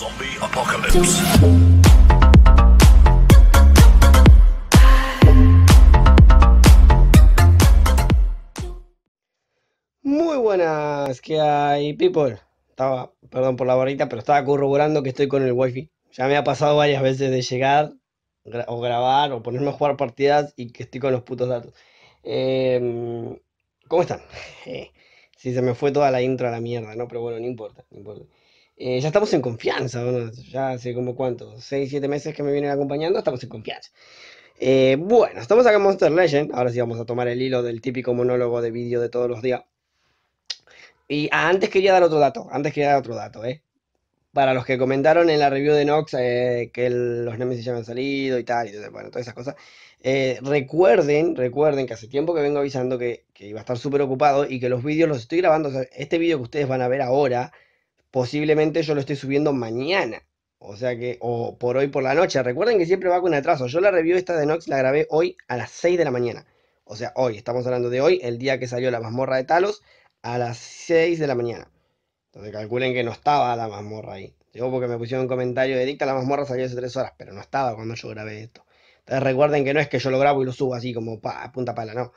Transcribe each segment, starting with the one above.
Zombie Apocalypse. Muy buenas, ¿qué hay, people? Estaba, perdón por la barrita, pero estaba corroborando que estoy con el wifi. Ya me ha pasado varias veces de llegar o grabar o ponerme a jugar partidas y que estoy con los putos datos. Em, ¿Cómo están? si se me fue toda la intro a la mierda, ¿no? Pero bueno, no importa, no importa. Eh, ya estamos en confianza, ¿no? ya hace como cuánto, 6, 7 meses que me vienen acompañando, estamos en confianza. Eh, bueno, estamos acá en Monster Legend, ahora sí vamos a tomar el hilo del típico monólogo de vídeo de todos los días. Y ah, antes quería dar otro dato, antes quería dar otro dato, ¿eh? Para los que comentaron en la review de Nox eh, que los Nemesis ya han salido y tal, y bueno, todas esas cosas. recuerden, recuerden que hace tiempo que vengo avisando que, iba a estar súper ocupado y que los vídeos los estoy grabando. este vídeo que ustedes van a ver ahora, posiblemente yo lo esté subiendo mañana. O sea que, o por hoy por la noche. Recuerden que siempre va con atraso. Yo la review esta de Nox la grabé hoy a las 6 de la mañana. O sea, hoy, estamos hablando de hoy, el día que salió la mazmorra de Talos, a las 6 de la mañana. Entonces calculen que no estaba la mazmorra ahí. Yo porque me pusieron un comentario de dicta, la mazmorra salió hace 3 horas, pero no estaba cuando yo grabé esto. Entonces recuerden que no es que yo lo grabo y lo subo así como pa, punta pala, no.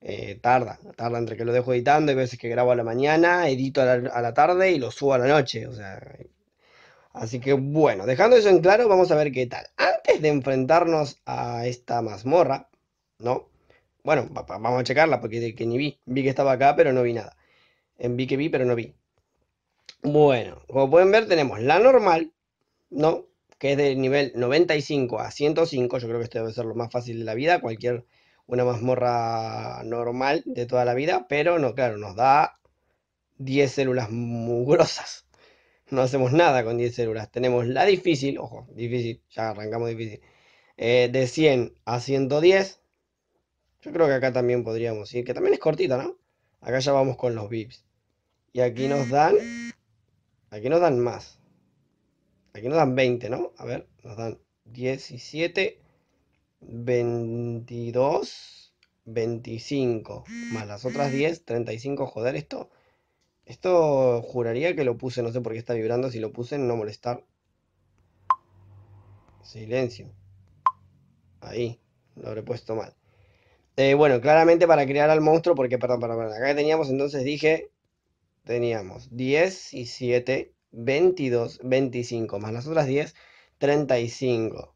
Eh, tarda, tarda entre que lo dejo editando, y veces que grabo a la mañana, edito a la, tarde y lo subo a la noche, o sea... Así que bueno, dejando eso en claro, vamos a ver qué tal. Antes de enfrentarnos a esta mazmorra, ¿no? Bueno, vamos a checarla porque que ni vi. Vi que estaba acá, pero no vi nada. En vi que vi, pero no vi. Bueno, como pueden ver, tenemos la normal, ¿no? Que es del nivel 95 a 105. Yo creo que esto debe ser lo más fácil de la vida. Cualquier una mazmorra normal de toda la vida, pero no, claro, nos da 10 células mugrosas. No hacemos nada con 10 células. Tenemos la difícil, ojo, difícil, ya arrancamos difícil, eh, de 100 a 110. Yo creo que acá también podríamos ir, que también es cortita, ¿no? Acá ya vamos con los VIPs. Y aquí nos mm. dan, aquí nos dan más. Aquí nos dan 20, ¿no? A ver, nos dan 17 22, 25, más las otras 10, mm. 35, joder, esto, esto juraría que lo puse, no sé por qué está vibrando, si lo puse no molestar. Silencio. Ahí, lo habré puesto mal. Eh, bueno, claramente para crear al monstruo, porque, perdón, perdón, perdón, acá teníamos, entonces dije, teníamos 10 y 7, 22, 25, más las otras 10, 35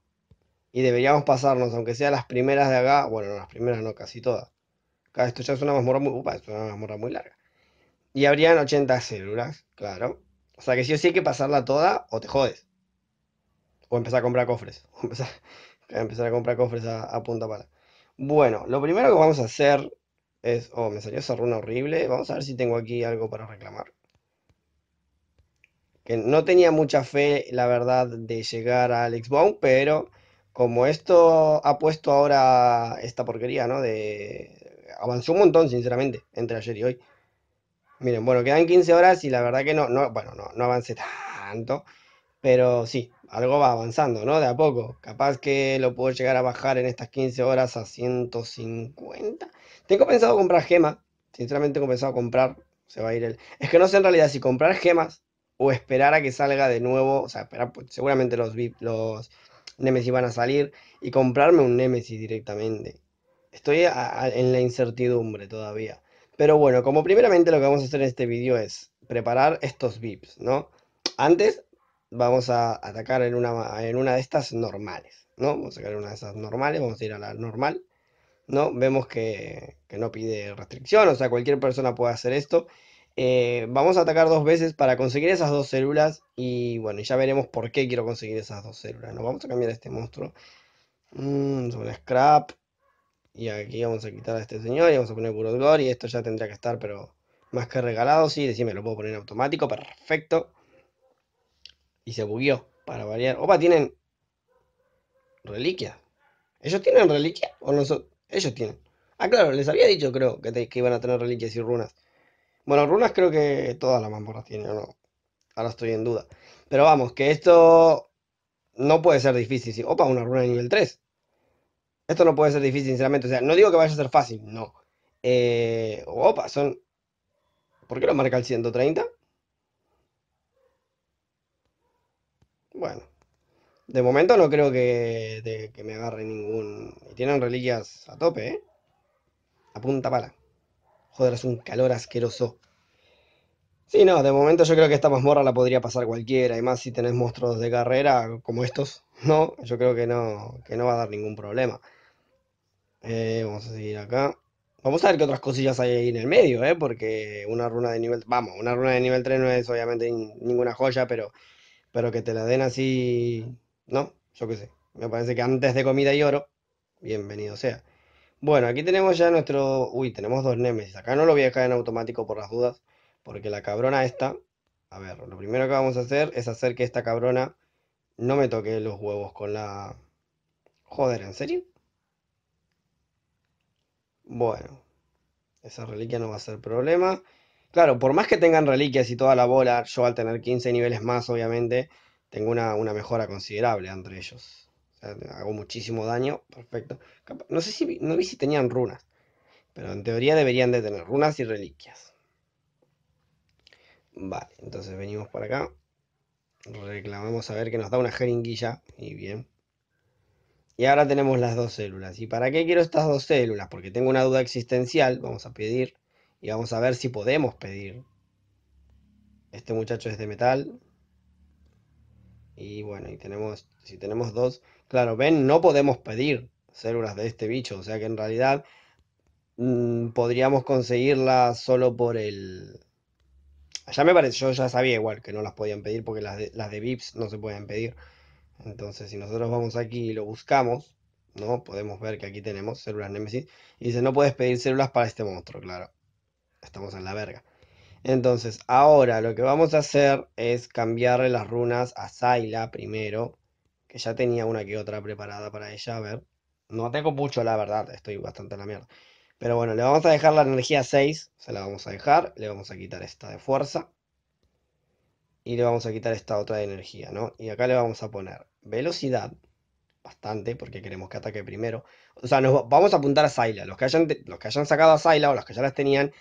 y deberíamos pasarnos, aunque sea las primeras de acá, bueno, las primeras no, casi todas. cada esto ya es una mazmorra muy, upa, es una mazmorra muy larga. Y habrían 80 células, claro. O sea que sí o sí hay que pasarla toda o te jodes. O empezar a comprar cofres. O empezar, a, comprar cofres a, punta para. Bueno, lo primero que vamos a hacer es... Oh, me salió esa runa horrible. Vamos a ver si tengo aquí algo para reclamar. Que no tenía mucha fe, la verdad, de llegar a Alex Bone, pero como esto ha puesto ahora esta porquería, ¿no? De avanzó un montón, sinceramente, entre ayer y hoy. Miren, bueno, quedan 15 horas y la verdad que no, no bueno, no, no avance tanto, pero sí, algo va avanzando, ¿no? De a poco. Capaz que lo puedo llegar a bajar en estas 15 horas a 150. Tengo pensado comprar gemas, sinceramente tengo pensado comprar, se va a ir el... Es que no sé en realidad si comprar gemas o esperar a que salga de nuevo, o sea, esperar, pues, seguramente los, los Nemesis van a salir y comprarme un Nemesis directamente. Estoy en la incertidumbre todavía. Pero bueno, como primeramente lo que vamos a hacer en este vídeo es preparar estos VIPs, ¿no? Antes vamos a atacar en una, en una de estas normales, ¿no? Vamos a sacar una de esas normales, vamos a ir a la normal, ¿no? Vemos que, que no pide restricción, o sea, cualquier persona puede hacer esto eh, vamos a atacar dos veces para conseguir esas dos células. Y bueno, ya veremos por qué quiero conseguir esas dos células. Nos vamos a cambiar a este monstruo. Mm, poner scrap. Y aquí vamos a quitar a este señor y vamos a poner puro Y Esto ya tendría que estar, pero más que regalado. Sí, decime, lo puedo poner en automático. Perfecto. Y se bugueó para variar. Opa, tienen reliquia ¿Ellos tienen reliquia ¿O no Ellos tienen. Ah, claro, les había dicho, creo, que iban a tener reliquias y runas. Bueno, runas creo que todas las mazmorras tienen, no? Ahora estoy en duda. Pero vamos, que esto no puede ser difícil. Opa, una runa de nivel 3. Esto no puede ser difícil, sinceramente. O sea, no digo que vaya a ser fácil, no. Eh... opa, son... ¿Por qué lo marca el 130? Bueno. De momento no creo que, que me agarre ningún... Y tienen reliquias a tope, ¿eh? A punta pala. Joder, es un calor asqueroso. Sí, no, de momento yo creo que esta mazmorra la podría pasar cualquiera, y más si tenés monstruos de carrera como estos, ¿no? Yo creo que no, no va a dar ningún problema. Eh, vamos a seguir acá. Vamos a ver qué otras cosillas hay ahí en el medio, ¿eh? Porque una runa de nivel... Vamos, una runa de nivel 3 no es obviamente ninguna joya, pero, pero que te la den así... ¿No? Yo qué sé. Me parece que antes de comida y oro, bienvenido sea. Bueno, aquí tenemos ya nuestro... Uy, tenemos dos Nemesis. Acá no lo voy a dejar en automático por las dudas, porque la cabrona esta... A ver, lo primero que vamos a hacer es hacer que esta cabrona no me toque los huevos con la... Joder, ¿en serio? Bueno, esa reliquia no va a ser problema. Claro, por más que tengan reliquias y toda la bola, yo al tener 15 niveles más, obviamente, tengo una mejora considerable entre ellos hago muchísimo daño, perfecto. No sé si, no vi si tenían runas, pero en teoría deberían de tener runas y reliquias. Vale, entonces venimos para acá. Reclamamos a ver que nos da una jeringuilla. Y bien. Y ahora tenemos las dos células. ¿Y para qué quiero estas dos células? Porque tengo una duda existencial. Vamos a pedir. Y vamos a ver si podemos pedir. Este muchacho es de metal. Y bueno, y tenemos, si tenemos dos, claro, ven, no podemos pedir células de este bicho, o sea que en realidad mm, podríamos conseguirlas solo por el... Ya me parece, yo ya sabía igual que no las podían pedir porque las de, las de VIPs no se pueden pedir. Entonces, si nosotros vamos aquí y lo buscamos, ¿no? Podemos ver que aquí tenemos células Nemesis. Y dice, no puedes pedir células para este monstruo, claro. Estamos en la verga. Entonces, ahora lo que vamos a hacer es cambiarle las runas a Zaila primero, que ya tenía una que otra preparada para ella, a ver. No tengo mucho, la verdad, estoy bastante en la mierda. Pero bueno, le vamos a dejar la energía 6, se la vamos a dejar, le vamos a quitar esta de fuerza. Y le vamos a quitar esta otra de energía, ¿no? Y acá le vamos a poner velocidad, bastante, porque queremos que ataque primero. O sea, nos vamos a apuntar a Saila. Los que hayan, los que hayan sacado a Saila o los que ya las tenían,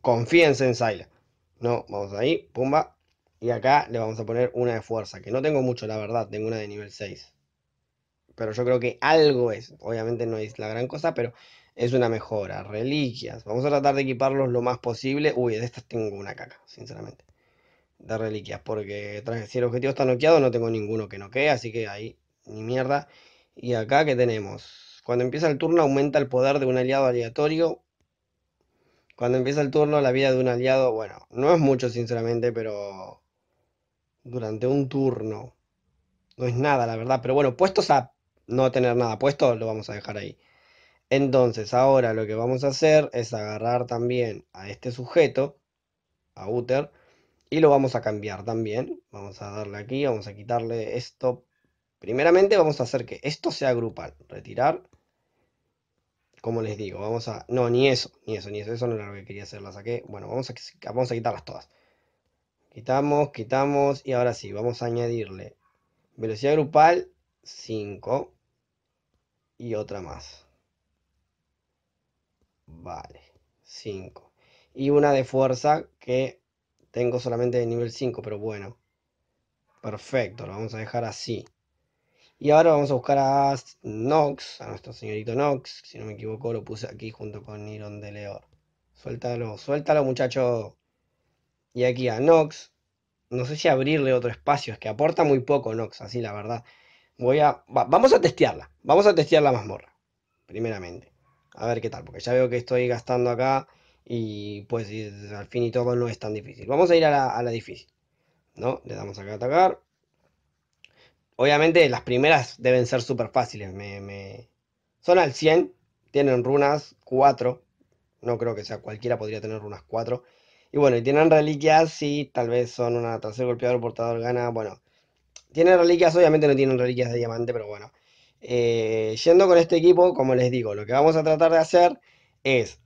confíense en Saila. No, vamos ahí, pumba. Y acá le vamos a poner una de fuerza, que no tengo mucho, la verdad, tengo una de nivel 6. Pero yo creo que algo es, obviamente no es la gran cosa, pero es una mejora. Reliquias, vamos a tratar de equiparlos lo más posible. Uy, de estas tengo una caca, sinceramente. De reliquias, porque si el objetivo está noqueado, no tengo ninguno que noquee, así que ahí, ni mierda. Y acá que tenemos, cuando empieza el turno aumenta el poder de un aliado aleatorio cuando empieza el turno, la vida de un aliado, bueno, no es mucho sinceramente, pero durante un turno no es nada, la verdad. Pero bueno, puestos a no tener nada puesto, lo vamos a dejar ahí. Entonces, ahora lo que vamos a hacer es agarrar también a este sujeto, a Uther, y lo vamos a cambiar también. Vamos a darle aquí, vamos a quitarle esto. Primeramente vamos a hacer que esto sea grupal. Retirar como les digo, vamos a... No, ni eso, ni eso, ni eso, eso no era lo que quería hacer, la saqué. Bueno, vamos a, vamos a quitarlas todas. Quitamos, quitamos y ahora sí, vamos a añadirle velocidad grupal 5 y otra más. Vale, 5. Y una de fuerza que tengo solamente de nivel 5, pero bueno. Perfecto, lo vamos a dejar así. Y ahora vamos a buscar a Nox, a nuestro señorito Nox, si no me equivoco lo puse aquí junto con Iron de Leor. Suéltalo, suéltalo muchacho. Y aquí a Nox, no sé si abrirle otro espacio, es que aporta muy poco Nox, así la verdad. Voy a, vamos a testearla, vamos a testear la mazmorra, primeramente. A ver qué tal, porque ya veo que estoy gastando acá y pues al fin y todo no es tan difícil. Vamos a ir a la, difícil, ¿no? Le damos acá a atacar Obviamente las primeras deben ser súper fáciles. Son al 100, tienen runas 4. No creo que sea cualquiera, podría tener runas 4. Y bueno, y tienen reliquias, sí, tal vez son una tercer golpeador, portador, gana. Bueno, tienen reliquias, obviamente no tienen reliquias de diamante, pero bueno. Eh, yendo con este equipo, como les digo, lo que vamos a tratar de hacer es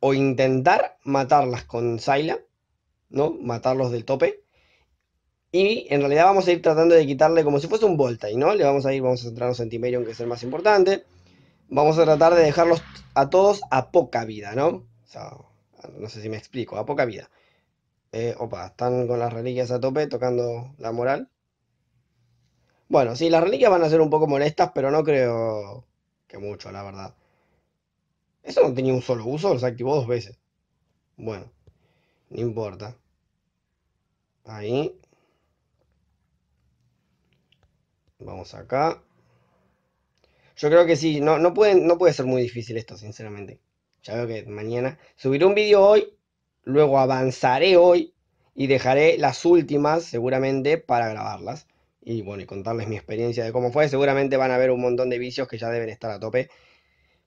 o intentar matarlas con Syla, ¿no? Matarlos del tope. Y en realidad vamos a ir tratando de quitarle como si fuese un y ¿no? Le vamos a ir, vamos a centrarnos en Timerion, que es el más importante. Vamos a tratar de dejarlos a todos a poca vida, ¿no? O sea, no sé si me explico, a poca vida. Eh, opa, están con las reliquias a tope, tocando la moral. Bueno, sí, las reliquias van a ser un poco molestas, pero no creo que mucho, la verdad. Eso no tenía un solo uso, los activó dos veces. Bueno, no importa. Ahí, Vamos acá. Yo creo que sí, no, no, no puede ser muy difícil esto, sinceramente. Ya veo que mañana subiré un vídeo hoy, luego avanzaré hoy y dejaré las últimas seguramente para grabarlas. Y bueno, y contarles mi experiencia de cómo fue. Seguramente van a ver un montón de vicios que ya deben estar a tope.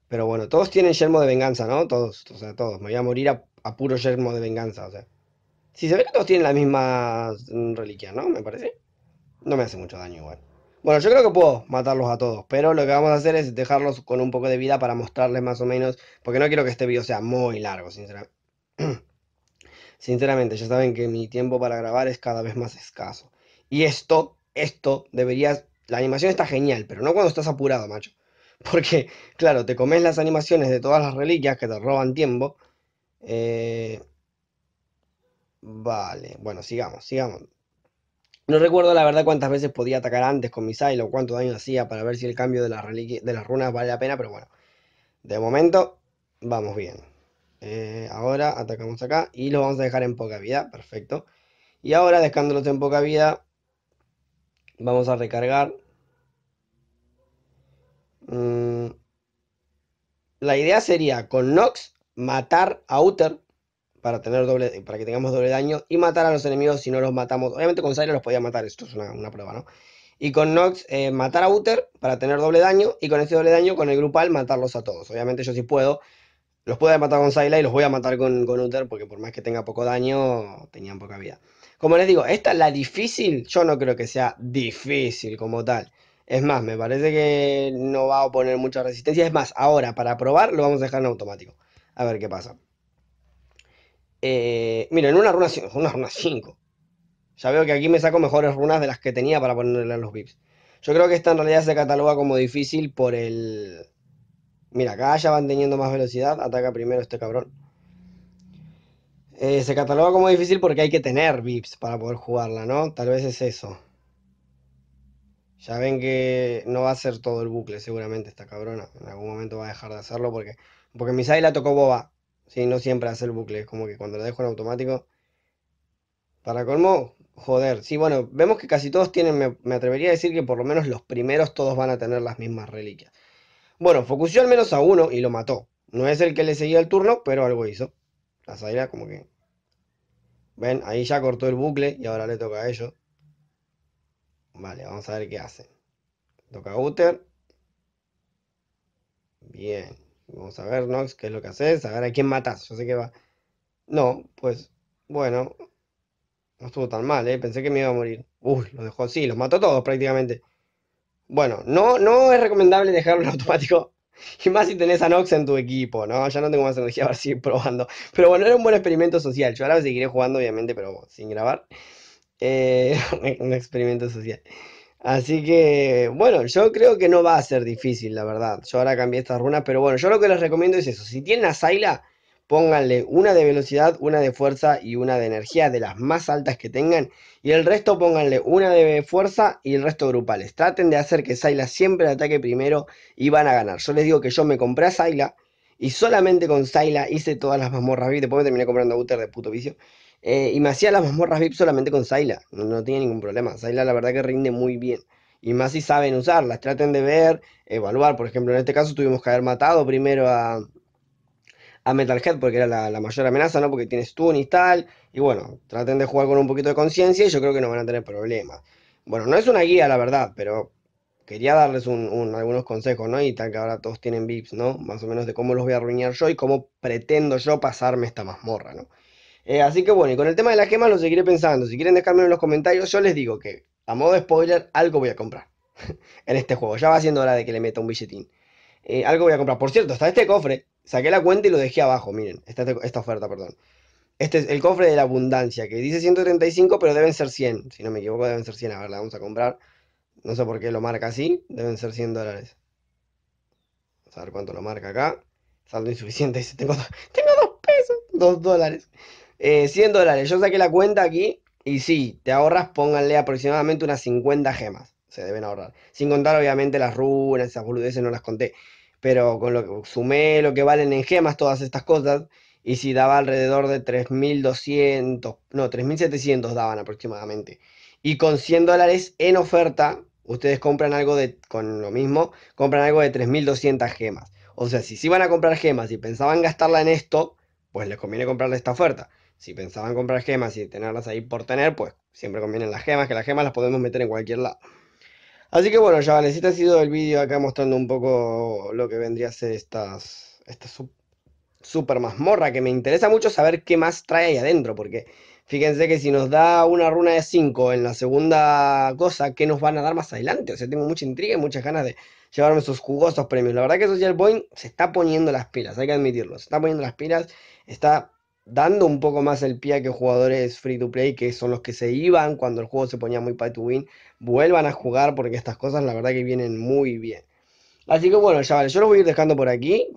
Pero bueno, todos tienen yermo de venganza, ¿no? Todos, o sea, todos. Me voy a morir a, a puro yermo de venganza, o sea. Si se ve que todos tienen la misma mm, reliquia, ¿no? Me parece. No me hace mucho daño igual. Bueno, yo creo que puedo matarlos a todos, pero lo que vamos a hacer es dejarlos con un poco de vida para mostrarles más o menos, porque no quiero que este video sea muy largo, sinceramente. sinceramente, ya saben que mi tiempo para grabar es cada vez más escaso. Y esto, esto debería, La animación está genial, pero no cuando estás apurado, macho. Porque, claro, te comes las animaciones de todas las reliquias que te roban tiempo. Eh, vale, bueno, sigamos, sigamos. No recuerdo la verdad cuántas veces podía atacar antes con Misail o cuánto daño hacía para ver si el cambio de, las runas vale la pena, pero bueno. De momento, vamos bien. Eh, ahora atacamos acá y lo vamos a dejar en poca vida, perfecto. Y ahora dejándolos en poca vida, vamos a recargar. Mm, la idea sería con Nox matar a Uther para tener doble, para que tengamos doble daño y matar a los enemigos si no los matamos. Obviamente con Zyla los podía matar, esto es una, prueba, ¿no? Y con Nox eh, matar a Uther para tener doble daño y con ese doble daño con el grupal matarlos a todos. Obviamente yo sí puedo, los puedo matar con Zyla. y los voy a matar con, con porque por más que tenga poco daño, tenían poca vida. Como les digo, esta es la difícil, yo no creo que sea difícil como tal. Es más, me parece que no va a oponer mucha resistencia. Es más, ahora para probar lo vamos a dejar en automático. A ver qué pasa. Eh, mira, en una runa 5, una 5. Ya veo que aquí me saco mejores runas de las que tenía para ponerle a los VIPs. Yo creo que esta en realidad se cataloga como difícil por el... Mira, acá ya van teniendo más velocidad. Ataca primero este cabrón. Eh, se cataloga como difícil porque hay que tener VIPs para poder jugarla, ¿no? Tal vez es eso. Ya ven que no va a ser todo el bucle seguramente esta cabrona. En algún momento va a dejar de hacerlo porque... Porque Misai la tocó boba. Si No siempre hace el bucle, es como que cuando lo dejo en automático. Para colmo, joder. Sí, bueno, vemos que casi todos tienen, me, atrevería a decir que por lo menos los primeros todos van a tener las mismas reliquias. Bueno, focusió al menos a uno y lo mató. No es el que le seguía el turno, pero algo hizo. La Zaira como que... Ven, ahí ya cortó el bucle y ahora le toca a ellos. Vale, vamos a ver qué hace. Toca a Uther. Bien. Vamos a ver, Nox, qué es lo que haces, a ver a quién matas. Yo sé que va. No, pues, bueno. No estuvo tan mal, ¿eh? Pensé que me iba a morir. Uy, lo dejó así, los mató todos prácticamente. Bueno, no, no es recomendable dejarlo en automático. Y más si tenés a Nox en tu equipo, ¿no? Ya no tengo más energía para seguir probando. Pero bueno, era un buen experimento social. Yo ahora seguiré jugando, obviamente, pero sin grabar. Eh, un experimento social. Así que, bueno, yo creo que no va a ser difícil, la verdad. Yo ahora cambié estas runas, pero bueno, yo lo que les recomiendo es eso. Si tienen a Zyla, pónganle una de velocidad, una de fuerza y una de energía, de las más altas que tengan. Y el resto pónganle una de fuerza y el resto grupales. Traten de hacer que Zyla siempre ataque primero y van a ganar. Yo les digo que yo me compré a Zyla y solamente con Saila hice todas las mazmorras. después me terminé comprando a Uther de puto vicio. Eh, y me hacía las mazmorras VIP solamente con Zaila. No, no tiene ningún problema. Zaila la verdad que rinde muy bien. Y más si saben usarlas. Traten de ver, evaluar. Por ejemplo, en este caso tuvimos que haber matado primero a, a Metalhead porque era la, mayor amenaza, ¿no? Porque tienes stun y tal. Y bueno, traten de jugar con un poquito de conciencia y yo creo que no van a tener problemas. Bueno, no es una guía, la verdad, pero quería darles algunos consejos, ¿no? Y tal que ahora todos tienen VIPs, ¿no? Más o menos de cómo los voy a arruinar yo y cómo pretendo yo pasarme esta mazmorra, ¿no? Eh, así que bueno, y con el tema de las gemas lo seguiré pensando. Si quieren dejarme en los comentarios, yo les digo que, a modo de spoiler, algo voy a comprar en este juego. Ya va siendo hora de que le meta un billetín. Eh, algo voy a comprar. Por cierto, está este cofre. Saqué la cuenta y lo dejé abajo, miren. Este, esta, oferta, perdón. Este es el cofre de la abundancia, que dice 135, pero deben ser 100. Si no me equivoco, deben ser 100. A ver, la vamos a comprar. No sé por qué lo marca así. Deben ser 100 dólares. Vamos a ver cuánto lo marca acá. Saldo insuficiente. Dice, tengo, tengo dos pesos. Dos dólares. 100 eh, dólares, yo saqué la cuenta aquí y sí, te ahorras, pónganle aproximadamente unas 50 gemas, se deben ahorrar. Sin contar obviamente las runas, esas boludeces no las conté, pero con lo que sumé lo que valen en gemas todas estas cosas y si daba alrededor de 3.200, no, 3.700 daban aproximadamente. Y con 100 dólares en oferta, ustedes compran algo de, con lo mismo, compran algo de 3.200 gemas. O sea, si sí van a comprar gemas y pensaban gastarla en esto, pues les conviene comprarle esta oferta si pensaban comprar gemas y tenerlas ahí por tener, pues siempre convienen las gemas, que las gemas las podemos meter en cualquier lado. Así que bueno, chavales, este ha sido el vídeo acá mostrando un poco lo que vendría a ser estas, esta super mazmorra, que me interesa mucho saber qué más trae ahí adentro, porque fíjense que si nos da una runa de 5 en la segunda cosa, ¿qué nos van a dar más adelante? O sea, tengo mucha intriga y muchas ganas de llevarme esos jugosos premios. La verdad que Social Point se está poniendo las pilas, hay que admitirlo, se está poniendo las pilas, está dando un poco más el pie a que jugadores free to play, que son los que se iban cuando el juego se ponía muy pay to win, vuelvan a jugar porque estas cosas la verdad que vienen muy bien. Así que bueno, vale, yo los voy a ir dejando por aquí.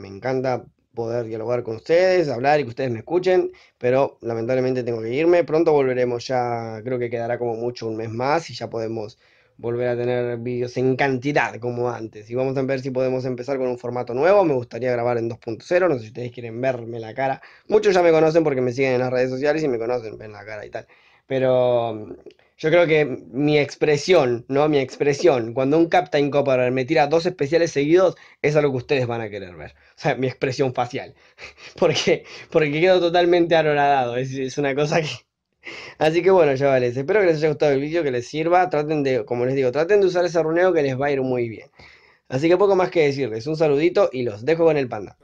me encanta poder dialogar con ustedes, hablar y que ustedes me escuchen, pero lamentablemente tengo que irme. Pronto volveremos ya, creo que quedará como mucho un mes más y ya podemos volver a tener vídeos en cantidad como antes. Y vamos a ver si podemos empezar con un formato nuevo. Me gustaría grabar en 2.0. No sé si ustedes quieren verme la cara. Muchos ya me conocen porque me siguen en las redes sociales y me conocen, ven la cara y tal. Pero mm, yo creo que mi expresión, ¿no? Mi expresión, cuando un Captain Copper me tira dos especiales seguidos, es algo que ustedes van a querer ver. O sea, mi expresión facial. porque, porque quedo totalmente anonadado. es una cosa que Así que bueno, chavales, espero que les haya gustado el vídeo, que les sirva. Traten de, como les digo, traten de usar ese runeo que les va a ir muy bien. Así que poco más que decirles, un saludito y los dejo con el panda.